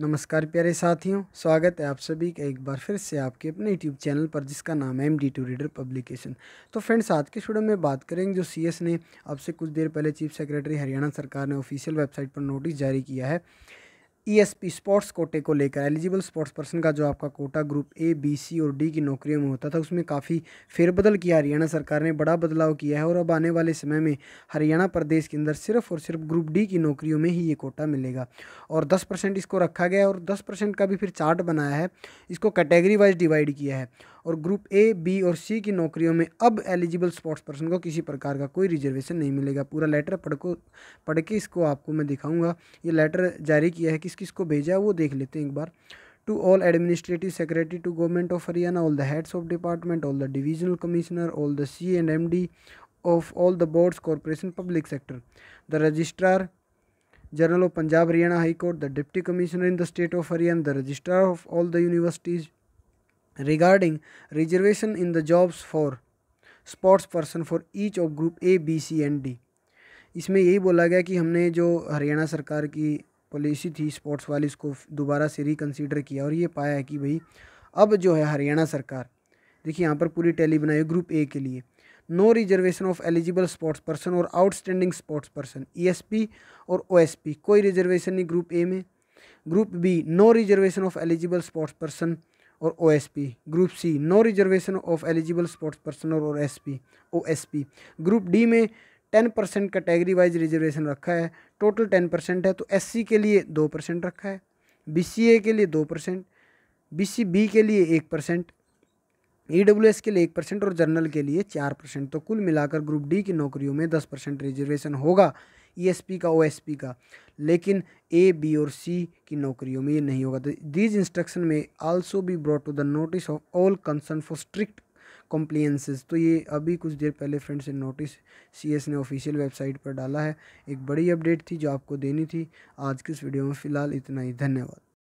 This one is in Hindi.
नमस्कार प्यारे साथियों स्वागत है आप सभी का एक बार फिर से आपके अपने यूट्यूब चैनल पर जिसका नाम है M D two reader publication तो फ्रेंड्स आज के स्टूडियो में बात करेंगे जो सीएस ने अब से कुछ देर पहले चीफ सेक्रेटरी हरियाणा सरकार ने ऑफिशियल वेबसाइट पर नोटिस जारी किया है ईएसपी e स्पोर्ट्स कोटे को लेकर एलिजिबल स्पोर्ट्स पर्सन का जो आपका quota group A B C और डी की नौकरियों में होता था उसमें काफ़ी फेरबदल किया हरियाणा सरकार ने बड़ा बदलाव किया है और अब आने वाले समय में हरियाणा प्रदेश के अंदर सिर्फ और सिर्फ ग्रुप डी की नौकरियों में ही ये कोटा मिलेगा और दस परसेंट इसको रखा गया है और दस परसेंट का भी फिर चार्ट बनाया है इसको कैटेगरी वाइज डिवाइड किया है और ग्रुप ए बी और सी की नौकरियों में अब एलिजिबल स्पोर्ट्स पर्सन को किसी प्रकार का कोई रिजर्वेशन नहीं मिलेगा पूरा लेटर पढ़ को पढ़ के इसको आपको मैं दिखाऊंगा ये लेटर जारी किया है किस किस को भेजा है वो देख लेते हैं एक बार to all administrative secretary to government of Haryana all the heads of department all the divisional commissioner all the C and M D of all the boards corporation public sector the registrar general of Punjab Haryana high court the deputy commissioner in the state of Haryana the registrar of all the universities regarding reservation in the jobs for sports person for each of group A B C and D इसमें यही बोला गया कि हमने जो हरियाणा सरकार की पॉलिसी थी स्पोर्ट्स वाली इसको दोबारा से रिकन्सिडर किया और ये पाया है कि भाई अब जो है हरियाणा सरकार देखिए यहाँ पर पूरी टैली बनाई ग्रुप ए के लिए no reservation of eligible sports person और outstanding sports person E S P और ओ एस पी कोई रिजर्वेशन नहीं ग्रुप ए में group B no reservation of eligible sports person और O S P group C no reservation of eligible sports person और S P O S P group D में ten percent category wise reservation रखा है टोटल टेन परसेंट है तो एस सी के लिए दो परसेंट रखा है बी सी ए के लिए दो परसेंट बी सी बी के लिए एक परसेंट ई डब्ल्यू एस के लिए एक परसेंट और जनरल के लिए चार परसेंट तो कुल मिलाकर ग्रुप डी की नौकरियों में दस परसेंट रिजर्वेशन होगा ईएसपी e का ओएसपी का लेकिन ए बी और सी की नौकरियों में ये नहीं होगा तो these instruction may also be brought to the notice of all concern for strict compliances तो ये अभी कुछ देर पहले फ्रेंड्स नोटिस सीएस ने ऑफिशियल वेबसाइट पर डाला है एक बड़ी अपडेट थी जो आपको देनी थी आज के इस वीडियो में फ़िलहाल इतना ही धन्यवाद